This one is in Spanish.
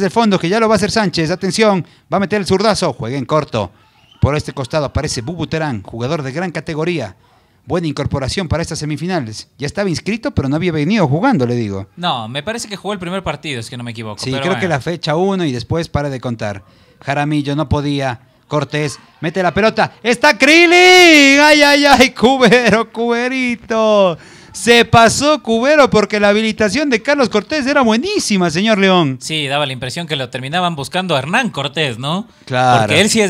del fondo que ya lo va a hacer Sánchez. Atención, va a meter el zurdazo. Juega en corto. Por este costado aparece Bubuterán, jugador de gran categoría. Buena incorporación para estas semifinales. Ya estaba inscrito, pero no había venido jugando, le digo. No, me parece que jugó el primer partido, es que no me equivoco. Sí, creo que la fecha uno y después para de contar. Jaramillo no podía. Cortés mete la pelota. ¡Está Krillin! ¡Ay, ay, ay! ¡Cubero, cuberito! Se pasó Cubero porque la habilitación de Carlos Cortés era buenísima, señor León. Sí, daba la impresión que lo terminaban buscando a Hernán Cortés, ¿no? Claro. Porque él sí es